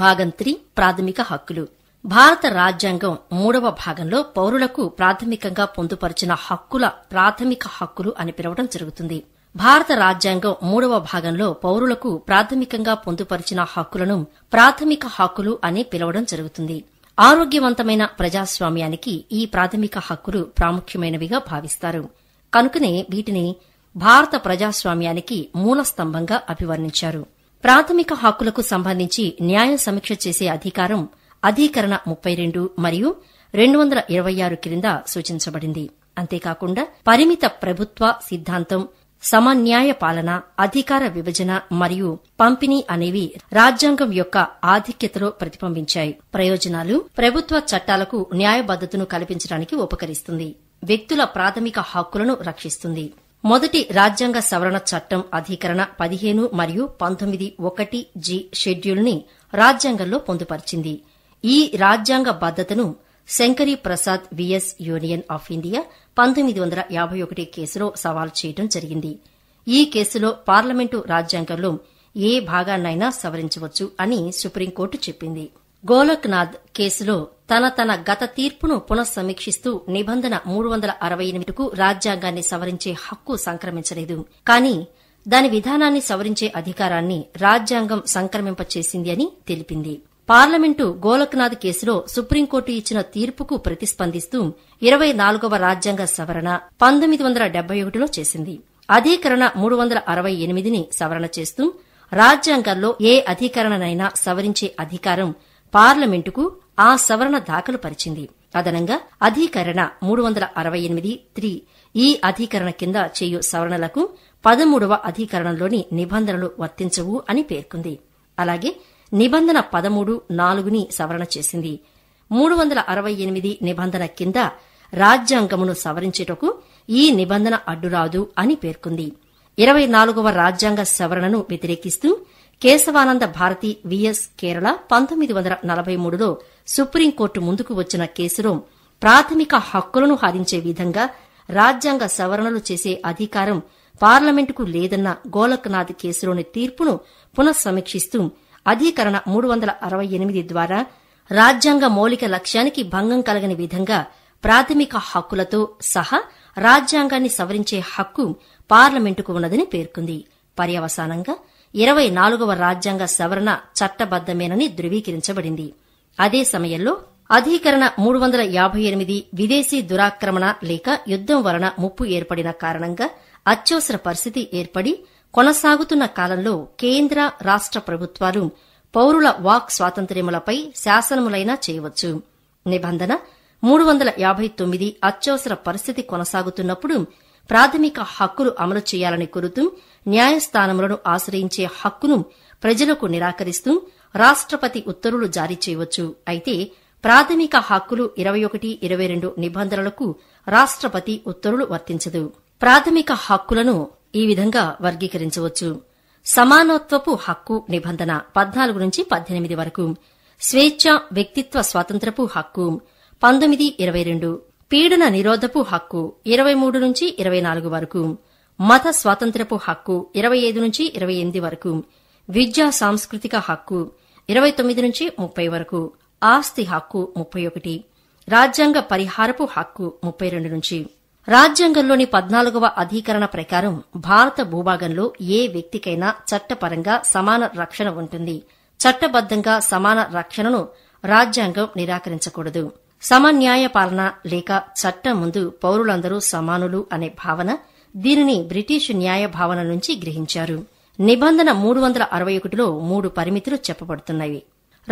భాగం త్రీ ప్రాథమిక హక్కులు భారత రాజ్యాంగం మూడవ భాగంలో పౌరులకు ప్రాథమికంగా పొందుపరిచిన హక్కుల ప్రాథమిక హక్కులు అని పిలవడం జరుగుతుంది భారత రాజ్యాంగం మూడవ భాగంలో పౌరులకు ప్రాథమికంగా పొందుపరిచిన హక్కులను ప్రాథమిక హక్కులు అని పిలవడం జరుగుతుంది ఆరోగ్యవంతమైన ప్రజాస్వామ్యానికి ఈ ప్రాథమిక హక్కులు ప్రాముఖ్యమైనవిగా భావిస్తారు కనుకనే వీటిని భారత ప్రజాస్వామ్యానికి మూల స్తంభంగా అభివర్ణించారు ప్రాథమిక హక్కులకు సంబంధించి న్యాయ సమీక్ష చేసే అధికారం అధీకరణ ముప్పై రెండు మరియు రెండు వందల ఇరవై ఆరు క్రింద సూచించబడింది అంతేకాకుండా పరిమిత ప్రభుత్వ సిద్ధాంతం సమన్యాయ పాలన అధికార విభజన మరియు పంపిణీ అనేవి రాజ్యాంగం యొక్క ఆధిక్యతలో ప్రతిబింబించాయి ప్రయోజనాలు ప్రభుత్వ చట్టాలకు న్యాయబద్దతను కల్పించడానికి ఉపకరిస్తుంది వ్యక్తుల ప్రాథమిక హక్కులను రక్షిస్తుంది మొదటి రాజ్యాంగ సవరణ చట్టం అధికరణ పదిహేను మరియు పంతొమ్మిది ఒకటి జి షెడ్యూల్ని రాజ్యాంగంలో పొందుపరిచింది ఈ రాజ్యాంగ బద్దతను Shankari Prasad V S union of India పంతొమ్మిది వందల యాభై ఒకటి కేసులో సవాల్ చేయడం జరిగింది ఈ కేసులో పార్లమెంటు రాజ్యాంగంలో ఏ భాగాన్నైనా సవరించవచ్చు అని సుప్రీంకోర్టు చెప్పింది గోలక్నాథ్ కేసులో తన తన గత తీర్పును పునఃసమీక్షిస్తూ నిబంధన మూడు వందల అరవై ఎనిమిదికు రాజ్యాంగాన్ని సవరించే హక్కు సంక్రమించలేదు కానీ దాని విధానాన్ని సవరించే అధికారాన్ని రాజ్యాంగం సంక్రమింపచేసింది అని తెలిపింది పార్లమెంటు గోలక్నాథ్ కేసులో సుప్రీంకోర్టు ఇచ్చిన తీర్పుకు ప్రతిస్పందిస్తూ ఇరవై నాలుగవ రాజ్యాంగ సవరణ పంతొమ్మిది వందల డెబ్బై ఒకటిలో చేసింది అధీకరణ మూడు వందల అరవై ఎనిమిదిని సవరణ చేస్తూ రాజ్యాంగంలో ఏ అధికరణనైనా సవరించే అధికారం పార్లమెంటుకు ఆ సవరణ దాఖలు పరిచింది అదనంగా అధీకరణ మూడు వందల అరవై ఎనిమిది త్రీ ఈ అధికరణ కింద చేయు సవరణలకు పదమూడవ అధికరణలోని నిబంధనలు వర్తించవు అని పేర్కొంది అలాగే నిబంధన పదమూడు నాలుగుని సవరణ చేసింది మూడు వందల అరవై ఎనిమిది నిబంధన కింద రాజ్యాంగమును సవరించేటకు ఈ నిబంధన అడ్డురాదు అని పేర్కొంది ఇరవై నాలుగవ రాజ్యాంగ సవరణను వ్యతిరేకిస్తూ కేశవానంద భారతి విఎస్ కేరళ పంతొమ్మిది వందల నలభై మూడులో సుప్రీంకోర్టు ముందుకు వచ్చిన కేసులో ప్రాథమిక హక్కులను హారించే విధంగా రాజ్యాంగ సవరణలు చేసే అధికారం పార్లమెంటుకు లేదన్న గోలక్నాథ్ కేసులోని తీర్పును పునఃసమీక్షిస్తూ అధికరణ మూడు వందల అరవై ఎనిమిది ద్వారా రాజ్యాంగ మౌలిక లక్ష్యానికి భంగం కలగని విధంగా ప్రాథమిక హక్కులతో సహా రాజ్యాంగాన్ని సవరించే హక్కు పార్లమెంటుకు ఉన్నదని పేర్కొంది పర్యవసానంగా ఇరవై నాలుగవ రాజ్యాంగ సవరణ చట్టబద్దమేనని ధృవీకరించబడింది అదే సమయంలో అధీకరణ మూడు వందల యాభై ఎనిమిది విదేశీ దురాక్రమణ లేక యుద్దం వలన ముప్పు ఏర్పడిన కారణంగా అత్యవసర పరిస్థితి ఏర్పడి కొనసాగుతున్న కాలంలో కేంద్ర రాష్ట ప్రభుత్వాలు పౌరుల వాక్ స్వాతంత్ర్యములపై శాసనములైనా చేయవచ్చు నిబంధన మూడు వందల యాభై తొమ్మిది అత్యవసర పరిస్థితి కొనసాగుతున్నప్పుడు ప్రాథమిక హక్కులు అమలు చేయాలని కోరుతూ న్యాయస్థానములను ఆశ్రయించే హక్కును ప్రజలకు నిరాకరిస్తూ రాష్ట్రపతి ఉత్తర్వులు జారీ చేయవచ్చు అయితే ప్రాథమిక హక్కులు ఇరవై ఒకటి ఇరవై రెండు నిబంధనలకు రాష్ట్రపతి ఉత్తర్వులు వర్తించదు ప్రాథమిక హక్కులను ఈ విధంగా వర్గీకరించవచ్చు సమానత్వపు హక్కు నిబంధన పద్నాలుగు నుంచి పద్దెనిమిది వరకు స్వేచ్ఛ వ్యక్తిత్వ స్వాతంత్రపు హక్కు పంతొమ్మిది ఇరవై రెండు పీడన నిరోధపు హక్కు ఇరవై మూడు నుంచి ఇరవై నాలుగు వరకు మత స్వాతంత్ర్యపు హక్కు ఇరవై ఐదు నుంచి ఇరవై ఎనిమిది వరకు విద్యా సాంస్కృతిక హక్కు ఇరవై తొమ్మిది నుంచి ముప్పై వరకు ఆస్తి హక్కు ముప్పై ఒకటి రాజ్యాంగ పరిహారపు హక్కు ముప్పై రెండు నుంచి రాజ్యాంగంలోని పద్నాలుగవ అధీకరణ ప్రకారం భారత భూభాగంలో ఏ వ్యక్తికైనా చట్టపరంగా సమాన రక్షణ ఉంటుంది చట్టబద్దంగా సమాన రక్షణను రాజ్యాంగం నిరాకరించకూడదు సమన్యాయ పాలన లేక చట్టం ముందు పౌరులందరూ సమానులు అనే భావన దీనిని బ్రిటిష్ న్యాయ భావన నుంచి గ్రహించారు నిబంధన మూడు వందల అరవై ఒకటిలో మూడు పరిమితులు చెప్పబడుతున్నాయి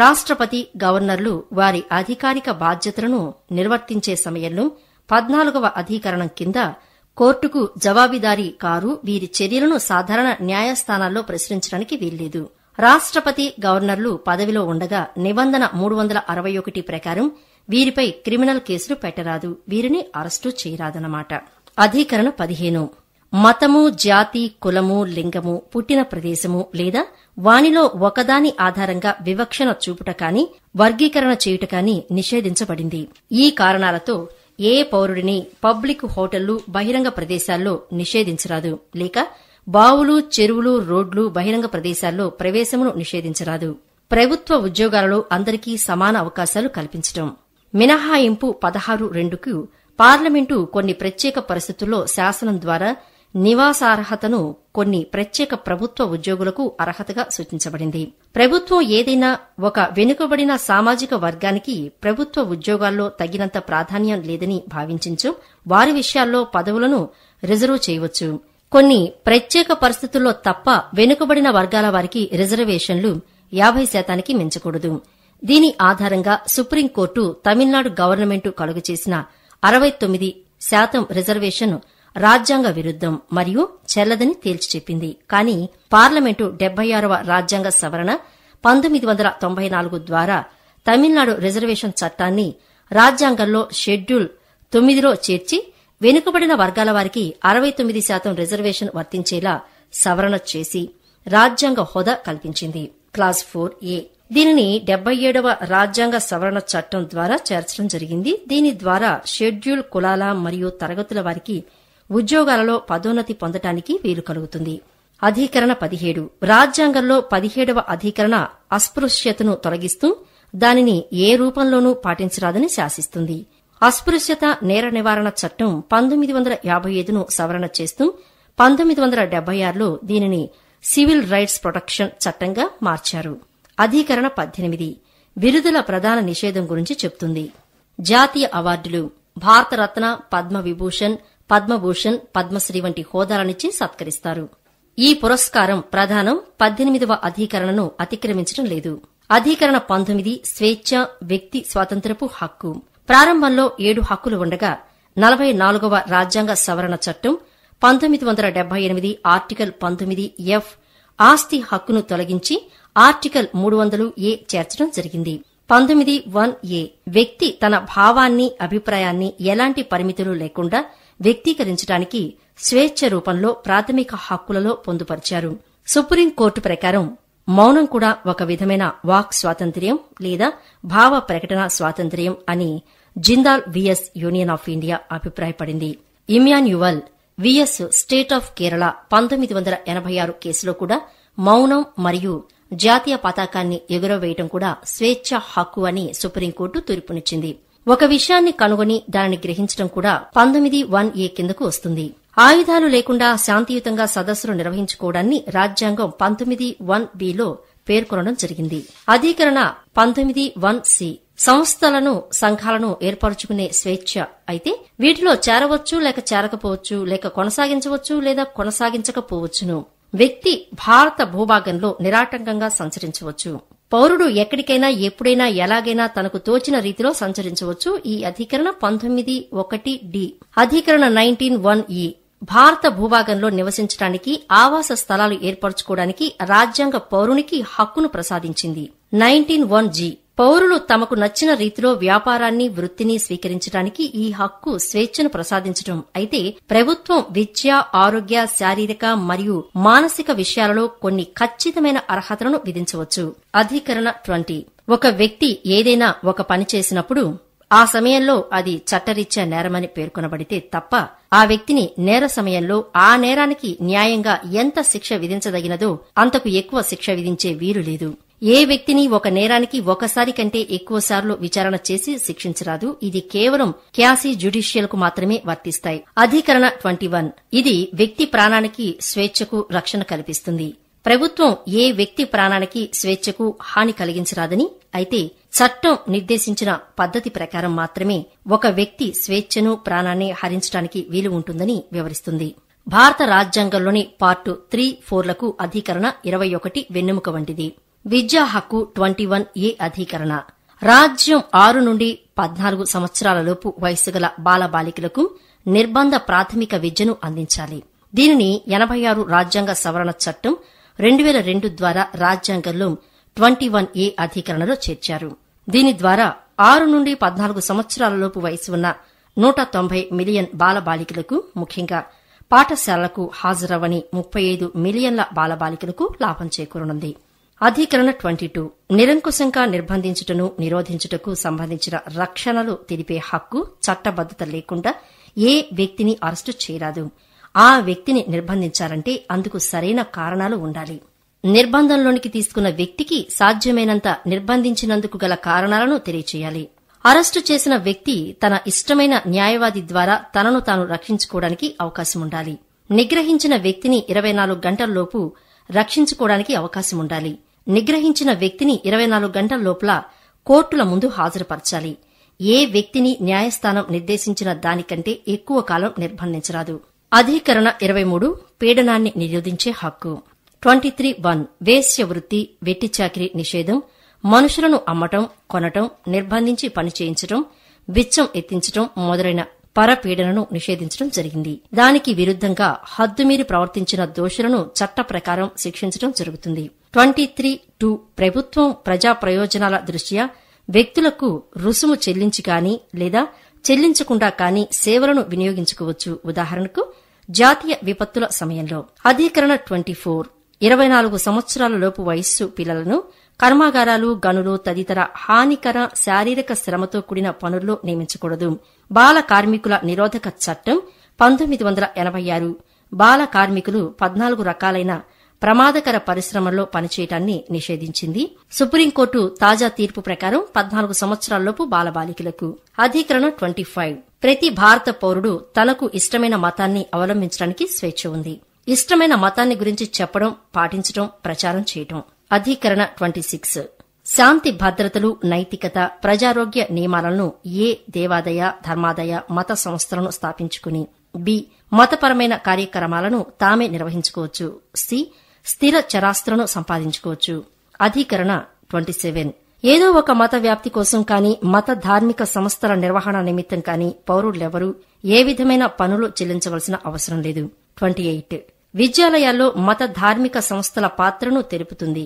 రాష్ట్రపతి గవర్నర్లు వారి అధికారిక బాధ్యతలను నిర్వర్తించే సమయంలో పద్నాలుగవ అధికరణం కింద కోర్టుకు జవాబిదారీ కారు వీరి చర్యలను సాధారణ న్యాయస్థానాల్లో ప్రశ్నించడానికి వీల్లేదు రాష్ట్రపతి గవర్నర్లు పదవిలో ఉండగా నిబంధన మూడు వందల అరవై ఒకటి ప్రకారం వీరిపై క్రిమినల్ కేసులు పెట్టరాదు వీరిని అరెస్టు చేయరాదన్నమాట అధికరణ పదిహేను మతము జాతి కులము లింగము పుట్టిన ప్రదేశము లేదా వానిలో ఒకదాని ఆధారంగా వివక్షణ చూపుట కాని వర్గీకరణ చేయుట కాని నిషేధించబడింది ఈ కారణాలతో ఏ పౌరుడిని పబ్లిక్ హోటళ్లు బహిరంగ ప్రదేశాల్లో నిషేధించరాదు లేక బావులు చెరువులు రోడ్లు బహిరంగ ప్రదేశాల్లో ప్రవేశమును నిషేధించరాదు ప్రభుత్వ ఉద్యోగాలలో అందరికీ సమాన అవకాశాలు కల్పించటం మినహాయింపు పదహారు రెండుకు పార్లమెంటు కొన్ని ప్రత్యేక పరిస్థితుల్లో శాసనం ద్వారా నివాసార్హతను కొన్ని ప్రత్యేక ప్రభుత్వ ఉద్యోగులకు అర్హతగా సూచించబడింది ప్రభుత్వం ఏదైనా ఒక వెనుకబడిన సామాజిక వర్గానికి ప్రభుత్వ ఉద్యోగాల్లో తగినంత ప్రాధాన్యం లేదని భావించు వారి విషయాల్లో పదవులను రిజర్వ్ చేయవచ్చు కొన్ని ప్రత్యేక పరిస్థితుల్లో తప్ప వెనుకబడిన వర్గాల వారికి రిజర్వేషన్లు యాభై శాతానికి మించకూడదు దీని ఆధారంగా సుప్రీంకోర్టు తమిళనాడు గవర్నమెంటు కలుగచేసిన చేసిన అరవై తొమ్మిది శాతం రిజర్వేషన్ రాజ్యాంగ విరుద్దం మరియు చెల్లదని తేల్చి చెప్పింది కానీ పార్లమెంటు డెబ్బై ఆరవ రాజ్యాంగ సవరణ పంతొమ్మిది వందల తొంభై నాలుగు ద్వారా తమిళనాడు రిజర్వేషన్ చట్టాన్ని రాజ్యాంగంలో షెడ్యూల్ తొమ్మిదిలో చేర్చి వెనుకబడిన వర్గాల వారికి అరవై తొమ్మిది శాతం రిజర్వేషన్ వర్తించేలా సవరణ చేసి రాజ్యాంగ హోదా కల్పించింది క్లాస్ ఫోర్ ఏ దీనిని డెబ్బై ఏడవ రాజ్యాంగ సవరణ చట్టం ద్వారా చేర్చడం జరిగింది దీని ద్వారా షెడ్యూల్ కులాల మరియు తరగతుల వారికి ఉద్యోగాలలో పదోన్నతి పొందటానికి వీలు కలుగుతుంది అధికరణ పదిహేడు రాజ్యాంగంలో పదిహేడవ అధీకరణ అస్పృశ్యతను తొలగిస్తూ దానిని ఏ రూపంలోనూ పాటించరాదని శాసిస్తుంది అస్పృశ్యత నేర నివారణ చట్టం పంతొమ్మిది వందల యాభై ఐదును సవరణ చేస్తూ పంతొమ్మిది వందల డెబ్బై ఆరులో దీనిని సివిల్ రైట్స్ ప్రొటెక్షన్ చట్టంగా మార్చారు అధీకరణ పద్దెనిమిది బిరుదుల ప్రధాన నిషేధం గురించి చెప్తుంది జాతీయ అవార్డులు భారతరత్న పద్మవిభూషణ్ పద్మభూషణ్ పద్మశ్రీ వంటి హోదాలనిచ్చి సత్కరిస్తారు ఈ పురస్కారం ప్రధానం పద్దెనిమిదవ అధీకరణను అతిక్రమించడం లేదు అధీకరణ పంతొమ్మిది స్వేచ్ఛ వ్యక్తి స్వాతంత్రపు హక్కు ప్రారంభంలో ఏడు హక్కులు ఉండగా నలభై నాలుగవ రాజ్యాంగ సవరణ చట్టం పంతొమ్మిది వందల డెబ్బై ఎనిమిది ఆర్టికల్ పంతొమ్మిది ఎఫ్ ఆస్తి హక్కును తొలగించి ఆర్టికల్ మూడు వందలు ఏ చేర్చడం జరిగింది పంతొమ్మిది వన్ ఏ వ్యక్తి తన భావాన్ని అభిప్రాయాన్ని ఎలాంటి పరిమితులు లేకుండా వ్యక్తీకరించడానికి స్వేచ్ఛ రూపంలో ప్రాథమిక హక్కులలో పొందుపరిచారు సుప్రీంకోర్టు ప్రకారం మౌనం కూడా ఒక విధమైన వాక్ స్వాతంత్ర్యం లేదా భావ ప్రకటన స్వాతంత్ర్యం అని Jindal V S union of India అభిప్రాయపడింది Emmanuel V S state of Kerala పంతొమ్మిది వందల ఎనభై ఆరు కేసులో కూడా మౌనం మరియు జాతీయ పతాకాన్ని ఎగురవేయడం కూడా స్వేచ్ఛ హక్కు అని సుప్రీంకోర్టు తీర్పునిచ్చింది ఒక విషయాన్ని కనుగొని దానిని గ్రహించడం కూడా పంతొమ్మిది వన్ ఏ కిందకు వస్తుంది ఆయుధాలు లేకుండా శాంతియుతంగా సదస్సులు నిర్వహించుకోవడాన్ని రాజ్యాంగం పంతొమ్మిది వన్ బిలో పేర్కొనడం జరిగింది అధీకరణ పంతొమ్మిది వన్ సి సంస్థలను సంఘాలను ఏర్పరచుకునే స్వేచ్ఛ అయితే వీటిలో చేరవచ్చు లేక చేరకపోవచ్చు లేక కొనసాగించవచ్చు లేదా కొనసాగించకపోవచ్చును వ్యక్తి భారత భూభాగంలో నిరాటంకంగా సంచరించవచ్చు పౌరుడు ఎక్కడికైనా ఎప్పుడైనా ఎలాగైనా తనకు తోచిన రీతిలో సంచరించవచ్చు ఈ అధికరణ పంతొమ్మిది ఒకటి డి అధికరణ నైన్టీన్ వన్ ఈ భారత భూభాగంలో నివసించడానికి ఆవాస స్థలాలు ఏర్పరచుకోవడానికి రాజ్యాంగ పౌరునికి హక్కును ప్రసాదించింది నైన్టీన్ వన్ జీ పౌరులు తమకు నచ్చిన రీతిలో వ్యాపారాన్ని వృత్తిని స్వీకరించడానికి ఈ హక్కు స్వేచ్ఛను ప్రసాదించడం అయితే ప్రభుత్వం విద్య ఆరోగ్య శారీరక మరియు మానసిక విషయాలలో కొన్ని ఖచ్చితమైన అర్హతలను విధించవచ్చు అధికరణ ట్వంటీ ఒక వ్యక్తి ఏదైనా ఒక పని చేసినప్పుడు ఆ సమయంలో అది చట్టరీత్యా నేరమని పేర్కొనబడితే తప్ప ఆ వ్యక్తిని నేర సమయంలో ఆ నేరానికి న్యాయంగా ఎంత శిక్ష విధించదగినదో అంతకు ఎక్కువ శిక్ష విధించే వీలు లేదు ఏ వ్యక్తిని ఒక నేరానికి ఒకసారి కంటే ఎక్కువసార్లు విచారణ చేసి శిక్షించరాదు ఇది కేవలం క్యాసీ కు మాత్రమే వర్తిస్తాయి అధికరణ ట్వంటీ వన్ ఇది వ్యక్తి ప్రాణానికి స్వేచ్ఛకు రక్షణ కల్పిస్తుంది ప్రభుత్వం ఏ వ్యక్తి ప్రాణానికి స్వేచ్ఛకు హాని కలిగించరాదని అయితే చట్టం నిర్దేశించిన పద్దతి ప్రకారం మాత్రమే ఒక వ్యక్తి స్వేచ్ఛను ప్రాణాన్ని హరించడానికి వీలు ఉంటుందని వివరిస్తుంది భారత రాజ్యాంగంలోని పార్టు త్రీ ఫోర్లకు అధికరణ ఇరవై ఒకటి వెన్నెముక వంటిది విద్యా హక్కు ట్వంటీ వన్ ఏ అధీకరణ రాజ్యం ఆరు నుండి పద్నాలుగు సంవత్సరాలలోపు వయసు గల బాలబాలికలకు నిర్బంధ ప్రాథమిక విద్యను అందించాలి దీనిని ఎనభై ఆరు రాజ్యాంగ సవరణ చట్టం రెండు వేల రెండు ద్వారా రాజ్యాంగంలో ట్వంటీ వన్ ఏ అధీకరణలో చేర్చారు దీని ద్వారా ఆరు నుండి పద్నాలుగు సంవత్సరాలలోపు వయసు ఉన్న నూట తొంభై మిలియన్ బాలబాలికలకు ముఖ్యంగా పాఠశాలలకు హాజరవని ముప్పై ఐదు మిలియన్ల బాలబాలికలకు లాభం చేకూరనుంది అధికరణ ట్వంటీ టూ నిరంకుశంగా నిర్బంధించుటను నిరోధించుటకు సంబంధించిన రక్షణలు తెలిపే హక్కు చట్టబద్దత లేకుండా ఏ వ్యక్తిని అరెస్టు చేయరాదు ఆ వ్యక్తిని నిర్బంధించాలంటే అందుకు సరైన కారణాలు ఉండాలి నిర్బంధంలోనికి తీసుకున్న వ్యక్తికి సాధ్యమైనంత నిర్బంధించినందుకు గల కారణాలను తెలియచేయాలి అరెస్టు చేసిన వ్యక్తి తన ఇష్టమైన న్యాయవాది ద్వారా తనను తాను రక్షించుకోవడానికి అవకాశం ఉండాలి నిగ్రహించిన వ్యక్తిని ఇరవై నాలుగు గంటల్లోపు రక్షించుకోవడానికి అవకాశం ఉండాలి నిగ్రహించిన వ్యక్తిని ఇరవై నాలుగు గంటల లోపల కోర్టుల ముందు హాజరుపరచాలి ఏ వ్యక్తిని న్యాయస్థానం నిర్దేశించిన దానికంటే ఎక్కువ కాలం నిర్బంధించరాదు అధికరణ ఇరవై మూడు పీడనాన్ని నిరోధించే హక్కు ట్వంటీ త్రీ వన్ వేశ్య వృత్తి వెట్టి చాకరీ నిషేధం మనుషులను అమ్మటం కొనటం నిర్బంధించి పనిచేయించటం విచ్చం ఎత్తించటం మొదలైన పరపీడనను నిషేధించడం జరిగింది దానికి విరుద్దంగా హద్దుమీరి ప్రవర్తించిన దోషులను చట్ట ప్రకారం శిక్షించడం జరుగుతుంది ట్వంటీ త్రీ టూ ప్రభుత్వం ప్రజా ప్రయోజనాల దృష్ట్యా వ్యక్తులకు రుసుము చెల్లించి కానీ లేదా చెల్లించకుండా కానీ సేవలను వినియోగించుకోవచ్చు ఉదాహరణకు జాతీయ విపత్తుల సమయంలో అధికరణ ట్వంటీ ఫోర్ ఇరవై నాలుగు సంవత్సరాల లోపు వయస్సు పిల్లలను కర్మాగారాలు గనులు తదితర హానికర శారీరక శ్రమతో కూడిన పనుల్లో నియమించకూడదు బాల కార్మికుల నిరోధక చట్టం పంతొమ్మిది వందల ఎనభై ఆరు బాల కార్మికులు పద్నాలుగు రకాలైన ప్రమాదకర పరిశ్రమల్లో పనిచేయటాన్ని నిషేధించింది సుప్రీంకోర్టు తాజా తీర్పు ప్రకారం పద్నాలుగు సంవత్సరాల్లోపు బాలబాలికలకు అధికరణ ట్వంటీ ఫైవ్ ప్రతి భారత పౌరుడు తనకు ఇష్టమైన మతాన్ని అవలంబించడానికి స్వేచ్ఛ ఉంది ఇష్టమైన మతాన్ని గురించి చెప్పడం పాటించడం ప్రచారం చేయటం అధీకరణ ట్వంటీ సిక్స్ శాంతి భద్రతలు నైతికత ప్రజారోగ్య నియమాలను ఏ దేవాదయ ధర్మాదయ మత సంస్థలను స్థాపించుకుని బి మతపరమైన కార్యక్రమాలను తామే నిర్వహించుకోవచ్చు సి స్థిర చరాస్తులను సంపాదించుకోవచ్చు అధికరణ ట్వంటీ సెవెన్ ఏదో ఒక మత వ్యాప్తి కోసం కానీ మత ధార్మిక సంస్థల నిర్వహణ నిమిత్తం కానీ పౌరులెవరూ ఏ విధమైన పనులు చెల్లించవలసిన అవసరం లేదు ట్వంటీ ఎయిట్ విద్యాలయాల్లో మత ధార్మిక సంస్థల పాత్రను తెలుపుతుంది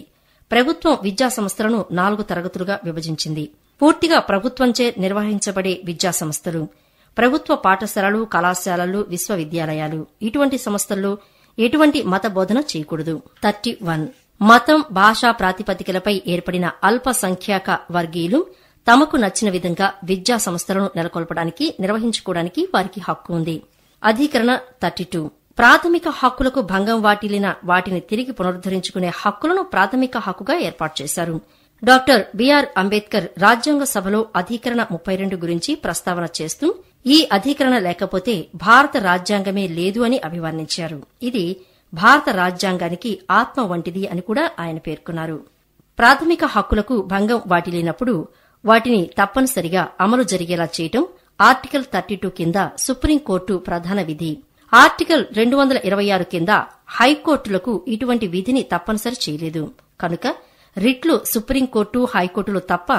ప్రభుత్వం విద్యా సంస్థలను నాలుగు తరగతులుగా విభజించింది పూర్తిగా ప్రభుత్వంచే నిర్వహించబడే విద్యా సంస్థలు ప్రభుత్వ పాఠశాలలు కళాశాలలు విశ్వవిద్యాలయాలు ఇటువంటి సంస్థల్లో ఎటువంటి మత బోధన చేయకూడదు థర్టీ వన్ మతం భాషా ప్రాతిపదికలపై ఏర్పడిన అల్పసంఖ్యాక వర్గీయులు తమకు నచ్చిన విధంగా విద్యా సంస్థలను నెలకొల్పడానికి నిర్వహించుకోవడానికి వారికి హక్కు ఉంది అధీకరణ థర్టీ టూ ప్రాథమిక హక్కులకు భంగం వాటిల్లిన వాటిని తిరిగి పునరుద్దరించుకునే హక్కులను ప్రాథమిక హక్కుగా ఏర్పాటు చేశారు డాక్టర్ బిఆర్ అంబేద్కర్ రాజ్యాంగ సభలో అధీకరణ ముప్పై రెండు గురించి ప్రస్తావన చేస్తూ ఈ అధికరణ లేకపోతే భారత రాజ్యాంగమే లేదు అని అభివర్ణించారు ఇది భారత రాజ్యాంగానికి ఆత్మ వంటిది అని కూడా ఆయన పేర్కొన్నారు ప్రాథమిక హక్కులకు భంగం వాటిల్లినప్పుడు వాటిని తప్పనిసరిగా అమలు జరిగేలా చేయటం ఆర్టికల్ థర్టీ టూ కింద సుప్రీంకోర్టు ప్రధాన విధి ఆర్టికల్ రెండు వందల ఇరవై ఆరు కింద హైకోర్టులకు ఇటువంటి విధిని తప్పనిసరి చేయలేదు కనుక రిట్లు సుప్రీంకోర్టు హైకోర్టులు తప్ప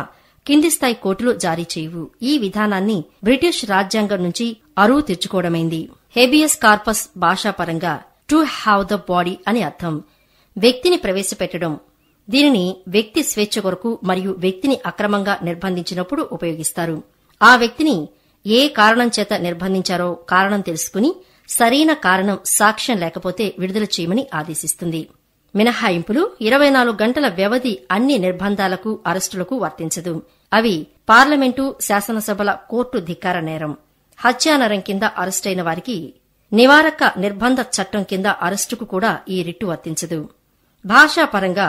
కింది స్థాయి కోర్టులు జారీ చేయవు ఈ విధానాన్ని బ్రిటిష్ రాజ్యాంగం నుంచి అరువు తెచ్చుకోవడమైంది హెబియస్ కార్పస్ భాషాపరంగా టు హ్యావ్ ద బాడీ అని అర్థం వ్యక్తిని ప్రవేశపెట్టడం దీనిని వ్యక్తి స్వేచ్ఛ కొరకు మరియు వ్యక్తిని అక్రమంగా నిర్బంధించినప్పుడు ఉపయోగిస్తారు ఆ వ్యక్తిని ఏ కారణం చేత నిర్బంధించారో కారణం తెలుసుకుని సరైన కారణం సాక్ష్యం లేకపోతే విడుదల చేయమని ఆదేశిస్తుంది మినహాయింపులు ఇరవై నాలుగు గంటల వ్యవధి అన్ని నిర్బంధాలకు అరెస్టులకు వర్తించదు అవి పార్లమెంటు శాసనసభల కోర్టు ధిక్కార నేరం హత్యానరం కింద అరెస్టైన వారికి నివారక నిర్బంధ చట్టం కింద అరెస్టుకు కూడా ఈ రిట్టు వర్తించదు భాషాపరంగా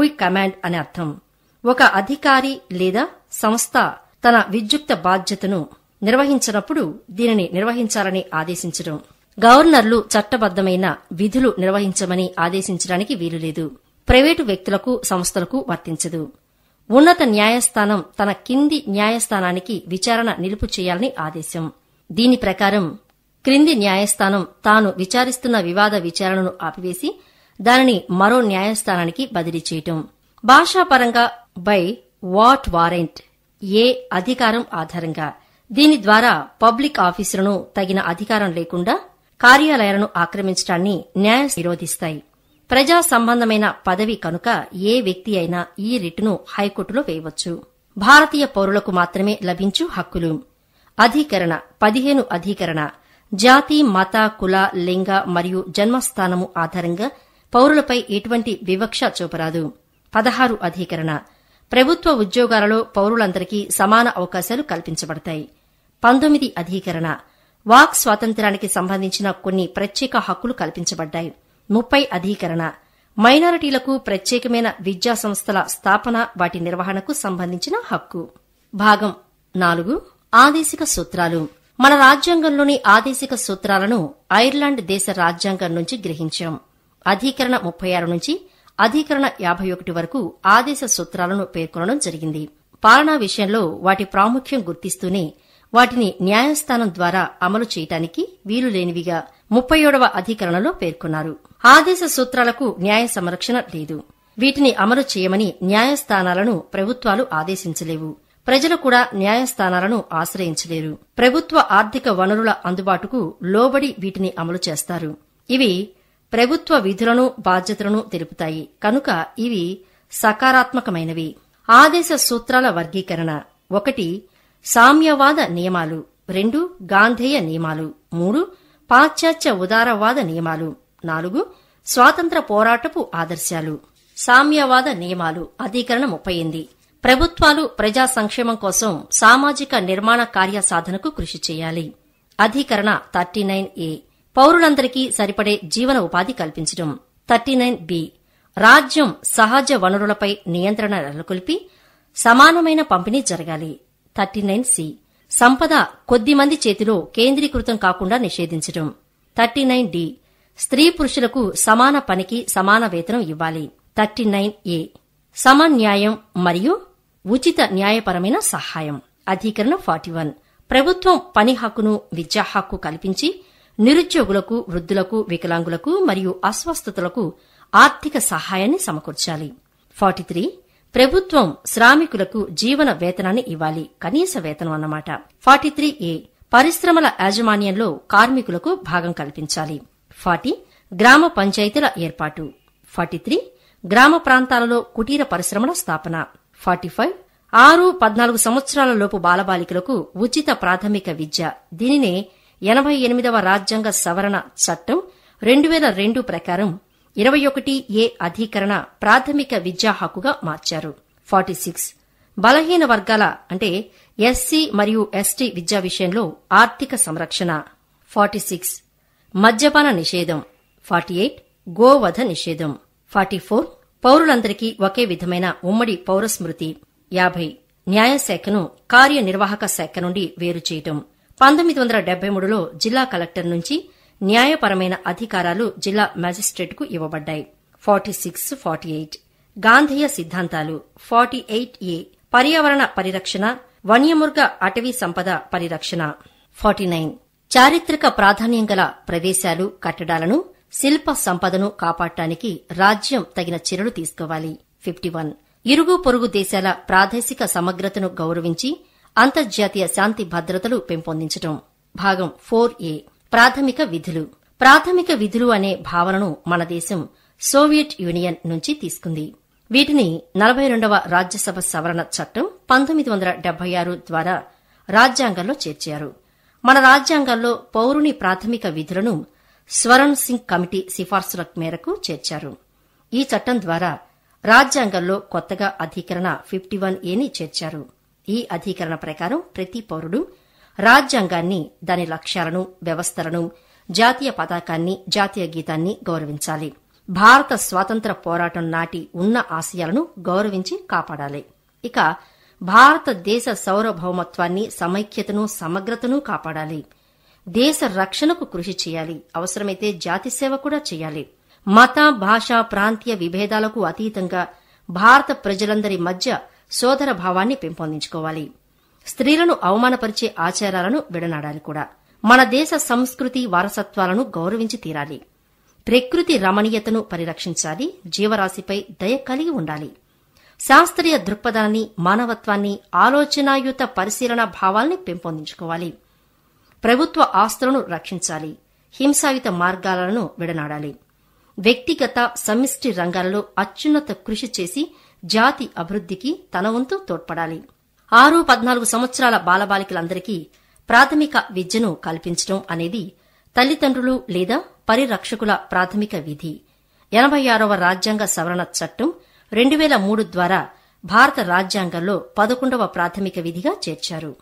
ఉయ్ కమాండ్ అనే అర్థం ఒక అధికారి లేదా సంస్థ తన విద్యుక్త బాధ్యతను నిర్వహించినప్పుడు దీనిని నిర్వహించాలని ఆదేశించడం గవర్నర్లు చట్టబద్దమైన విధులు నిర్వహించమని ఆదేశించడానికి వీలులేదు ప్రైవేటు వ్యక్తులకు సంస్థలకు వర్తించదు ఉన్నత న్యాయస్థానం తన కింది న్యాయస్థానానికి విచారణ నిలుపు చేయాలని ఆదేశం దీని ప్రకారం క్రింది న్యాయస్థానం తాను విచారిస్తున్న వివాద విచారణను ఆపివేసి దానిని మరో న్యాయస్థానానికి బదిలీ చేయటం భాషాపరంగా బై వాట్ వారెంట్ ఏ అధికారం ఆధారంగా దీని ద్వారా పబ్లిక్ ఆఫీసులను తగిన అధికారం లేకుండా కార్యాలయాలను ఆక్రమించడాన్ని న్యాయ నిరోధిస్తాయి ప్రజా సంబంధమైన పదవి కనుక ఏ వ్యక్తి అయినా ఈ రిట్ను హైకోర్టులో వేయవచ్చు భారతీయ పౌరులకు మాత్రమే లభించు హక్కులు అధీకరణ పదిహేను అధీకరణ జాతి మత కుల లింగ మరియు జన్మస్థానము ఆధారంగా పౌరులపై ఎటువంటి వివక్ష చూపరాదు పదహారు అధీకరణ ప్రభుత్వ ఉద్యోగాలలో పౌరులందరికీ సమాన అవకాశాలు కల్పించబడతాయి పంతొమ్మిది అధీకరణ వాక్ స్వాతంత్ర్యానికి సంబంధించిన కొన్ని ప్రత్యేక హక్కులు కల్పించబడ్డాయి ముప్పై అధీకరణ మైనారిటీలకు ప్రత్యేకమైన విద్యా సంస్థల స్థాపన వాటి నిర్వహణకు సంబంధించిన హక్కు భాగం నాలుగు ఆదేశిక సూత్రాలు మన రాజ్యాంగంలోని ఆదేశిక సూత్రాలను ఐర్లాండ్ దేశ రాజ్యాంగం నుంచి గ్రహించాం అధీకరణ ముప్పై ఆరు నుంచి అధీకరణ యాభై ఒకటి వరకు ఆదేశ సూత్రాలను పేర్కొనడం జరిగింది పాలనా విషయంలో వాటి ప్రాముఖ్యం గుర్తిస్తూనే వాటిని న్యాయస్థానం ద్వారా అమలు చేయటానికి వీలు లేనివిగా ముప్పై ఏడవ అధికరణలో పేర్కొన్నారు ఆదేశ సూత్రాలకు న్యాయ సంరక్షణ లేదు వీటిని అమలు చేయమని న్యాయస్థానాలను ప్రభుత్వాలు ఆదేశించలేవు ప్రజలు కూడా న్యాయస్థానాలను ఆశ్రయించలేరు ప్రభుత్వ ఆర్థిక వనరుల అందుబాటుకు లోబడి వీటిని అమలు చేస్తారు ఇవి ప్రభుత్వ విధులను బాధ్యతలను తెలుపుతాయి కనుక ఇవి సకారాత్మకమైనవి ఆదేశ సూత్రాల వర్గీకరణ ఒకటి సామ్యవాద నియమాలు రెండు గాంధేయ నియమాలు మూడు పాశ్చాత్య ఉదారవాద నియమాలు నాలుగు స్వాతంత్ర పోరాటపు ఆదర్శాలు సామ్యవాద నియమాలు అధీకరణ ముప్పై ప్రభుత్వాలు ప్రజా సంక్షేమం కోసం సామాజిక నిర్మాణ కార్య సాధనకు కృషి చేయాలి అధీకరణ థర్టీ నైన్ ఏ పౌరులందరికీ సరిపడే జీవన ఉపాధి కల్పించడం థర్టీ నైన్ బి రాజ్యం సహజ వనరులపై నియంత్రణ నెలకొల్పి సమానమైన పంపిణీ జరగాలి థర్టీ నైన్ సి సంపద కొద్దిమంది చేతిలో కేంద్రీకృతం కాకుండా నిషేధించడం థర్టీ నైన్ డి స్త్రీ పురుషులకు సమాన పనికి సమాన వేతనం ఇవ్వాలి థర్టీ నైన్ ఏ సమన్యాయం మరియు ఉచిత న్యాయపరమైన సహాయం అధీకరణ ఫార్టీ వన్ ప్రభుత్వం పని హక్కును విద్యా హక్కు కల్పించి నిరుద్యోగులకు వృద్ధులకు వికలాంగులకు మరియు అస్వస్థతలకు ఆర్థిక సహాయాన్ని సమకూర్చాలి ఫార్టీ త్రీ ప్రభుత్వం శ్రామికులకు జీవన వేతనాన్ని ఇవ్వాలి కనీస వేతనం అన్నమాట ఫార్టీ త్రీ ఏ పరిశ్రమల యాజమాన్యంలో కార్మికులకు భాగం కల్పించాలి ఫార్టీ గ్రామ పంచాయతీల ఏర్పాటు ఫార్టీ త్రీ గ్రామ ప్రాంతాలలో కుటీర పరిశ్రమల స్థాపన ఫార్టీ ఫైవ్ ఆరు పద్నాలుగు సంవత్సరాల లోపు బాలబాలికలకు ఉచిత ప్రాథమిక విద్య దీనినే ఎనభై ఎనిమిదవ రాజ్యాంగ సవరణ చట్టం రెండు వేల రెండు ప్రకారం ఇరవై ఒకటి ఏ అధీకరణ ప్రాథమిక విద్యా హక్కుగా మార్చారు ఫార్టీ సిక్స్ బలహీన వర్గాల అంటే ఎస్సీ మరియు ఎస్టీ విద్యా విషయంలో ఆర్థిక సంరక్షణ ఫార్టీ సిక్స్ మద్యపాన నిషేధం ఫార్టీ ఎయిట్ గోవధ నిషేధం ఫార్టీ ఫోర్ పౌరులందరికీ ఒకే విధమైన ఉమ్మడి పౌరస్మృతి యాభై న్యాయశాఖను కార్యనిర్వాహక శాఖ నుండి వేరు చేయటం పంతొమ్మిది వందల డెబ్బై మూడులో జిల్లా కలెక్టర్ నుంచి న్యాయపరమైన అధికారాలు జిల్లా కు ఇవ్వబడ్డాయి ఫార్టీ సిక్స్ ఫార్టీ ఎయిట్ గాంధీయ సిద్ధాంతాలు ఫార్టీ ఎయిట్ ఏ పర్యావరణ పరిరక్షణ వన్యమృగ అటవీ సంపద పరిరక్షణ ఫార్టీ నైన్ చారిత్రక ప్రాధాన్యం గల ప్రదేశాలు కట్టడాలను శిల్ప సంపదను కాపాడటానికి రాజ్యం తగిన చర్యలు తీసుకోవాలి ఫిఫ్టీ వన్ ఇరుగు పొరుగు దేశాల ప్రాదేశిక సమగ్రతను గౌరవించి అంతర్జాతీయ శాంతి భద్రతలు పెంపొందించటం భాగం ఫోర్ ఏ ప్రాథమిక విధులు ప్రాథమిక విధులు అనే భావనను మన దేశం సోవియట్ యూనియన్ నుంచి తీసుకుంది వీటిని నలభై రెండవ రాజ్యసభ సవరణ చట్టం పంతొమ్మిది వందల డెబ్బై ఆరు ద్వారా రాజ్యాంగంలో చేర్చారు మన రాజ్యాంగంలో పౌరుని ప్రాథమిక విధులను స్వరణ్ సింగ్ కమిటీ సిఫార్సుల మేరకు చేర్చారు ఈ చట్టం ద్వారా రాజ్యాంగంలో కొత్తగా అధీకరణ ఫిఫ్టీ వన్ ఏని చేర్చారు ఈ అధికరణ ప్రకారం ప్రతి పౌరుడు రాజ్యాంగాన్ని దాని లక్ష్యాలను వ్యవస్థలను జాతీయ పతాకాన్ని జాతీయ గీతాన్ని గౌరవించాలి భారత స్వాతంత్ర పోరాటం నాటి ఉన్న ఆశయాలను గౌరవించి కాపాడాలి ఇక భారతదేశ సౌరభౌమత్వాన్ని సమైక్యతను సమగ్రతను కాపాడాలి దేశ రక్షణకు కృషి చేయాలి అవసరమైతే జాతి సేవ కూడా చేయాలి మత భాష ప్రాంతీయ విభేదాలకు అతీతంగా భారత ప్రజలందరి మధ్య సోదర భావాన్ని పెంపొందించుకోవాలి స్త్రీలను అవమానపరిచే ఆచారాలను విడనాడాలి కూడా మన దేశ సంస్కృతి వారసత్వాలను గౌరవించి తీరాలి ప్రకృతి రమణీయతను పరిరక్షించాలి జీవరాశిపై దయ కలిగి ఉండాలి శాస్త్రీయ దృక్పథాన్ని మానవత్వాన్ని ఆలోచనాయుత పరిశీలన భావాల్ని పెంపొందించుకోవాలి ప్రభుత్వ ఆస్తులను రక్షించాలి హింసాయుత మార్గాలను విడనాడాలి వ్యక్తిగత సమిష్టి రంగాలలో అత్యున్నత కృషి చేసి జాతి అభివృద్దికి తన వంతు తోడ్పడాలి ఆరు పద్నాలుగు సంవత్సరాల బాలబాలికలందరికీ ప్రాథమిక విద్యను కల్పించడం అనేది తల్లిదండ్రులు లేదా పరిరక్షకుల ప్రాథమిక విధి ఎనభై ఆరవ రాజ్యాంగ సవరణ చట్టం రెండు వేల మూడు ద్వారా భారత రాజ్యాంగంలో పదకొండవ ప్రాథమిక విధిగా చేర్చారు